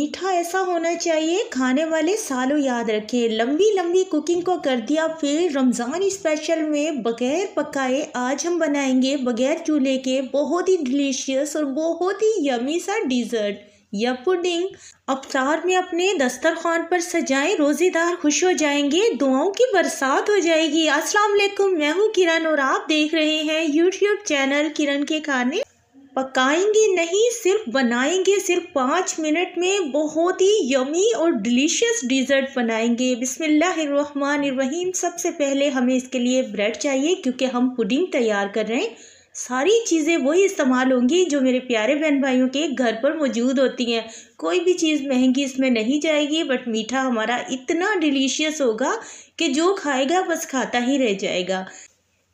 मीठा ऐसा होना चाहिए खाने वाले सालों याद रखें लंबी लंबी कुकिंग को कर दिया फिर रमज़ान स्पेशल में बगैर पकाए आज हम बनाएंगे बगैर चूल्हे के बहुत ही डिलीशियस और बहुत ही यमी सा डिज़र्ट या पुडिंग अवतार में अपने दस्तरखान पर सजाएं रोजेदार खुश हो जाएंगे दुआओं की बरसात हो जाएगी अस्सलाम वालेकुम मैं हूँ किरण और आप देख रहे हैं यूट्यूब चैनल किरण के खाने पकाएंगे नहीं सिर्फ बनाएंगे सिर्फ पाँच मिनट में बहुत ही यमी और डिलीशियस डिज़र्ट बनाएंगे बिसमीम सबसे पहले हमें इसके लिए ब्रेड चाहिए क्योंकि हम पुडिंग तैयार कर रहे हैं सारी चीज़ें वही इस्तेमाल होंगी जो मेरे प्यारे बहन भाइयों के घर पर मौजूद होती हैं कोई भी चीज़ महंगी इसमें नहीं जाएगी बट मीठा हमारा इतना डिलीशियस होगा कि जो खाएगा बस खाता ही रह जाएगा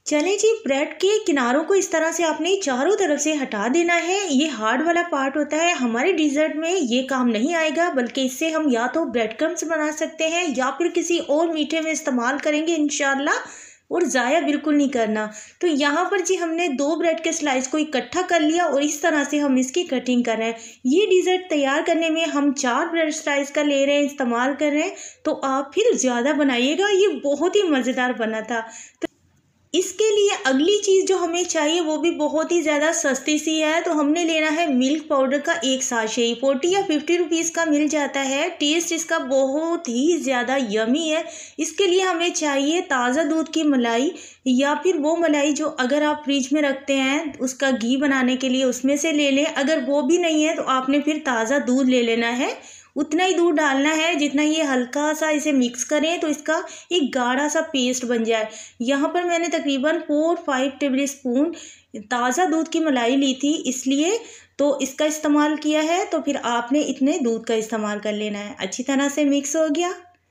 चलें जी ब्रेड के किनारों को इस तरह से आपने चारों तरफ से हटा देना है ये हार्ड वाला पार्ट होता है हमारे डिज़र्ट में ये काम नहीं आएगा बल्कि इससे हम या तो ब्रेड क्रम्स बना सकते हैं या फिर किसी और मीठे में इस्तेमाल करेंगे इन और ज़ाया बिल्कुल नहीं करना तो यहाँ पर जी हमने दो ब्रेड के स्लाइस को इकट्ठा कर लिया और इस तरह से हम इसकी कटिंग कर रहे हैं ये डिज़र्ट तैयार करने में हम चार ब्रेड स्लाइस का ले रहे हैं इस्तेमाल कर रहे हैं तो आप फिर ज़्यादा बनाइएगा ये बहुत ही मज़ेदार बना था तो इसके लिए अगली चीज़ जो हमें चाहिए वो भी बहुत ही ज़्यादा सस्ती सी है तो हमने लेना है मिल्क पाउडर का एक साशे फोर्टी या फिफ्टी रुपीज़ का मिल जाता है टेस्ट इसका बहुत ही ज़्यादा यमी है इसके लिए हमें चाहिए ताज़ा दूध की मलाई या फिर वो मलाई जो अगर आप फ्रिज में रखते हैं उसका घी बनाने के लिए उसमें से ले लें अगर वो भी नहीं है तो आपने फिर ताज़ा दूध ले लेना है उतना ही दूध डालना है जितना ये हल्का सा इसे मिक्स करें तो इसका एक गाढ़ा सा पेस्ट बन जाए यहाँ पर मैंने तकरीबन फोर फाइव टेबल स्पून ताज़ा दूध की मलाई ली थी इसलिए तो इसका इस्तेमाल किया है तो फिर आपने इतने दूध का इस्तेमाल कर लेना है अच्छी तरह से मिक्स हो गया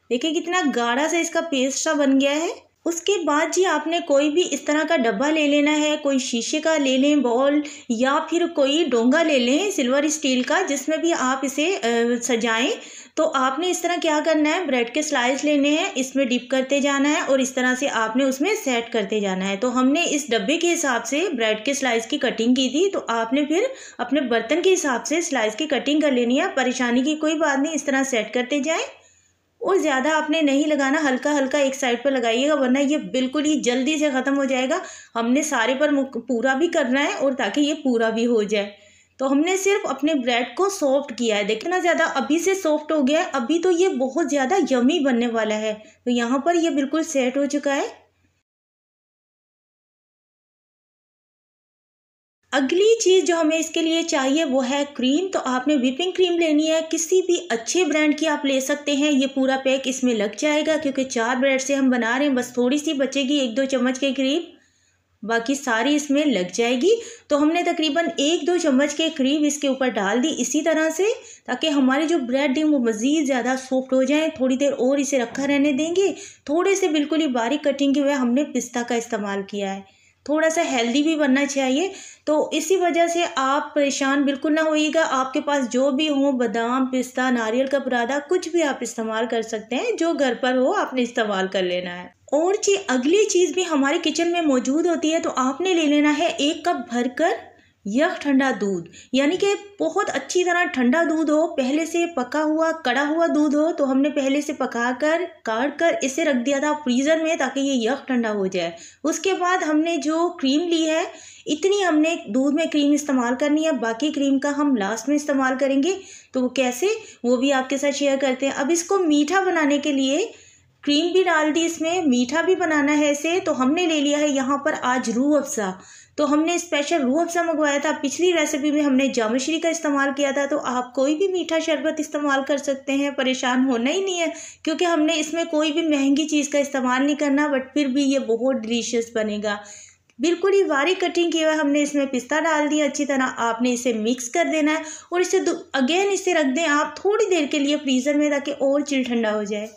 देखिए कितना गाढ़ा सा इसका पेस्ट सा बन गया है उसके बाद जी आपने कोई भी इस तरह का डब्बा ले लेना है कोई शीशे का ले लें बॉल या फिर कोई डोंगा ले लें सिल्वर स्टील का जिसमें भी आप इसे सजाएं तो आपने इस तरह क्या करना है ब्रेड के स्लाइस लेने हैं इसमें डिप करते जाना है और इस तरह से आपने उसमें सेट करते जाना है तो हमने इस डब्बे के हिसाब से ब्रेड के स्लाइस की कटिंग की थी तो आपने फिर अपने बर्तन के हिसाब से स्लाइस की कटिंग कर लेनी है परेशानी की कोई बात नहीं इस तरह सेट करते जाएँ और ज़्यादा आपने नहीं लगाना हल्का हल्का एक साइड पर लगाइएगा वरना ये बिल्कुल ही जल्दी से ख़त्म हो जाएगा हमने सारे पर पूरा भी करना है और ताकि ये पूरा भी हो जाए तो हमने सिर्फ अपने ब्रेड को सॉफ्ट किया है देखना ज़्यादा अभी से सॉफ्ट हो गया है अभी तो ये बहुत ज़्यादा यमी बनने वाला है तो यहाँ पर ये बिल्कुल सेट हो चुका है अगली चीज़ जो हमें इसके लिए चाहिए वो है क्रीम तो आपने विपिंग क्रीम लेनी है किसी भी अच्छे ब्रांड की आप ले सकते हैं ये पूरा पैक इसमें लग जाएगा क्योंकि चार ब्रेड से हम बना रहे हैं बस थोड़ी सी बचेगी एक दो चम्मच के करीब बाकी सारी इसमें लग जाएगी तो हमने तकरीबन एक दो चम्मच के करीब इसके ऊपर डाल दी इसी तरह से ताकि हमारे जो ब्रेड हैं वो मज़ीद ज़्यादा सॉफ्ट हो जाए थोड़ी देर और इसे रखा रहने देंगे थोड़े से बिल्कुल ही बारीक कटिंग के हुए हमने पिस्ता का इस्तेमाल किया है थोड़ा सा हेल्दी भी बनना चाहिए तो इसी वजह से आप परेशान बिल्कुल ना होइएगा आपके पास जो भी हो बादाम पिस्ता नारियल का बुरादा कुछ भी आप इस्तेमाल कर सकते हैं जो घर पर हो आपने इस्तेमाल कर लेना है और जी अगली चीज़ भी हमारे किचन में मौजूद होती है तो आपने ले लेना है एक कप भरकर यह ठंडा दूध यानी कि बहुत अच्छी तरह ठंडा दूध हो पहले से पका हुआ कड़ा हुआ दूध हो तो हमने पहले से पका कर काट कर इसे रख दिया था फ्रीज़र में ताकि ये यह ठंडा हो जाए उसके बाद हमने जो क्रीम ली है इतनी हमने दूध में क्रीम इस्तेमाल करनी है बाकी क्रीम का हम लास्ट में इस्तेमाल करेंगे तो वो कैसे वो भी आपके साथ शेयर करते हैं अब इसको मीठा बनाने के लिए क्रीम भी डाल दी इसमें मीठा भी बनाना है इसे तो हमने ले लिया है यहाँ पर आज रूह अफ्सा तो हमने स्पेशल रूहअफ़ा मंगवाया था पिछली रेसिपी में हमने जामश्री का इस्तेमाल किया था तो आप कोई भी मीठा शरबत इस्तेमाल कर सकते हैं परेशान होना ही नहीं है क्योंकि हमने इसमें कोई भी महंगी चीज़ का इस्तेमाल नहीं करना बट फिर भी ये बहुत डिलीशियस बनेगा बिल्कुल ही बारीक कटिंग किया हुआ हमने इसमें पिस्ता डाल दिया अच्छी तरह आपने इसे मिक्स कर देना है और इसे अगेन इसे रख दें आप थोड़ी देर के लिए फ्रीज़र में ताकि और चिल ठंडा हो जाए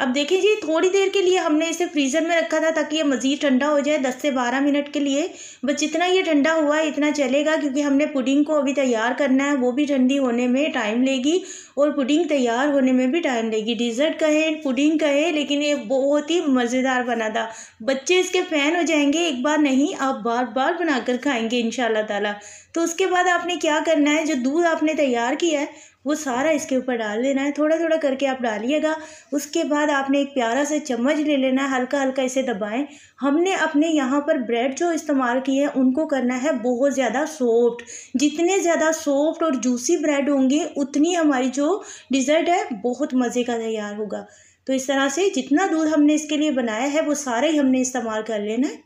अब देखें जी थोड़ी देर के लिए हमने इसे फ्रीज़र में रखा था ताकि ये मज़ीद ठंडा हो जाए 10 से 12 मिनट के लिए बस जितना ये ठंडा हुआ है इतना चलेगा क्योंकि हमने पुडिंग को अभी तैयार करना है वो भी ठंडी होने में टाइम लेगी और पुडिंग तैयार होने में भी टाइम लेगी डिज़र्ट कहें पुडिंग कहें लेकिन ये बहुत ही मज़ेदार बना था बच्चे इसके फ़ैन हो जाएंगे एक बार नहीं आप बार बार बना कर खाएंगे इन ताला तो उसके बाद आपने क्या करना है जो दूध आपने तैयार किया है वो सारा इसके ऊपर डाल देना है थोड़ा थोड़ा करके आप डालिएगा उसके बाद आपने एक प्यारा से चम्मच ले लेना है हल्का हल्का इसे दबाएं हमने अपने यहाँ पर ब्रेड जो इस्तेमाल किए हैं उनको करना है बहुत ज़्यादा सॉफ्ट जितने ज़्यादा सॉफ्ट और जूसी ब्रेड होंगे उतनी हमारी जो डिज़र्ट है बहुत मज़े का तैयार होगा तो इस तरह से जितना दूध हमने इसके लिए बनाया है वो सारे ही हमने इस्तेमाल कर लेना है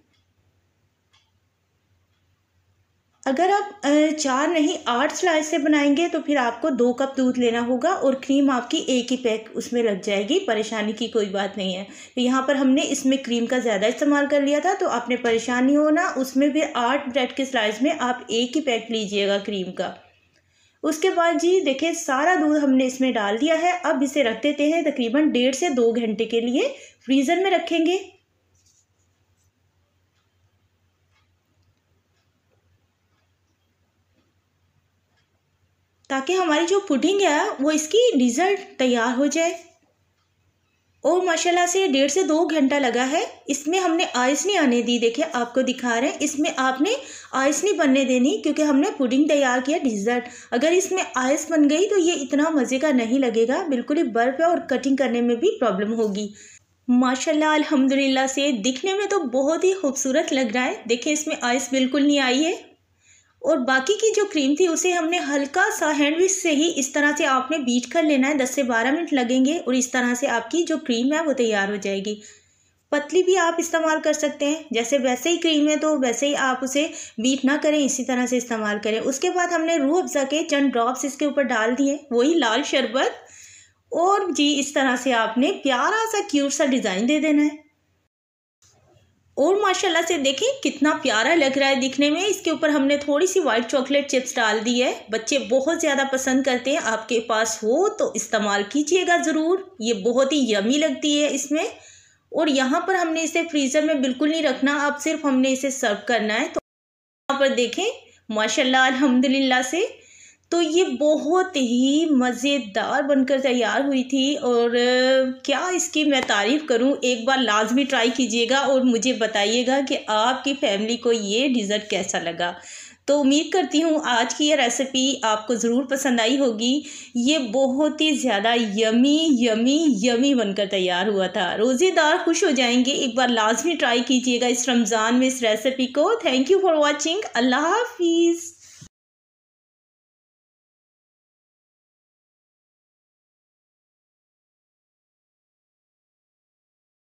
अगर आप चार नहीं आठ स्लाइस से बनाएंगे तो फिर आपको दो कप दूध लेना होगा और क्रीम आपकी एक ही पैक उसमें लग जाएगी परेशानी की कोई बात नहीं है तो यहाँ पर हमने इसमें क्रीम का ज़्यादा इस्तेमाल कर लिया था तो आपने परेशानी होना उसमें भी आठ ब्रेड के स्लाइस में आप एक ही पैक लीजिएगा क्रीम का उसके बाद जी देखिए सारा दूध हमने इसमें डाल दिया है अब इसे रख देते हैं तकरीबन डेढ़ से दो घंटे के लिए फ्रीज़र में रखेंगे ताकि हमारी जो पुडिंग है वो इसकी डिज़र्ट तैयार हो जाए और माशाल्लाह से डेढ़ से दो घंटा लगा है इसमें हमने आइस नहीं आने दी देखिए आपको दिखा रहे हैं इसमें आपने आइस नहीं बनने देनी क्योंकि हमने पुडिंग तैयार किया डिज़र्ट अगर इसमें आइस बन गई तो ये इतना मज़े का नहीं लगेगा बिल्कुल ही बर्फ़ है और कटिंग करने में भी प्रॉब्लम होगी माशाल्लाह अल्हम्दुलिल्लाह से दिखने में तो बहुत ही खूबसूरत लग रहा है देखिए इसमें आइस बिल्कुल नहीं आई है और बाकी की जो क्रीम थी उसे हमने हल्का सा हैंडविच से ही इस तरह से आपने बीट कर लेना है 10 से 12 मिनट लगेंगे और इस तरह से आपकी जो क्रीम है वो तैयार हो जाएगी पतली भी आप इस्तेमाल कर सकते हैं जैसे वैसे ही क्रीम है तो वैसे ही आप उसे बीट ना करें इसी तरह से इस्तेमाल करें उसके बाद हमने रूह अफ़ज़ा के चंद ड्रॉप्स इसके ऊपर डाल दिए वही लाल शरबत और जी इस तरह से आपने प्यारा सा क्यूट सा डिज़ाइन दे देना है और माशाल्लाह से देखें कितना प्यारा लग रहा है दिखने में इसके ऊपर हमने थोड़ी सी वाइट चॉकलेट चिप्स डाल दी है बच्चे बहुत ज़्यादा पसंद करते हैं आपके पास हो तो इस्तेमाल कीजिएगा ज़रूर ये बहुत ही यमी लगती है इसमें और यहाँ पर हमने इसे फ्रीज़र में बिल्कुल नहीं रखना अब सिर्फ हमने इसे सर्व करना है तो यहाँ पर देखें माशाल्लाह अल्हम्दुलिल्लाह से तो ये बहुत ही मज़ेदार बनकर तैयार हुई थी और क्या इसकी मैं तारीफ़ करूं एक बार लाजमी ट्राई कीजिएगा और मुझे बताइएगा कि आपकी फ़ैमिली को ये डिज़र्ट कैसा लगा तो उम्मीद करती हूँ आज की ये रेसिपी आपको ज़रूर पसंद आई होगी ये बहुत ही ज़्यादा यमी यमी यमी बनकर तैयार हुआ था रोज़ेदार खुश हो जाएंगे एक बार लाजमी ट्राई कीजिएगा इस रमज़ान में इस रेसिपी को थैंक यू फॉर वॉचिंग अल्लाह हाफिज़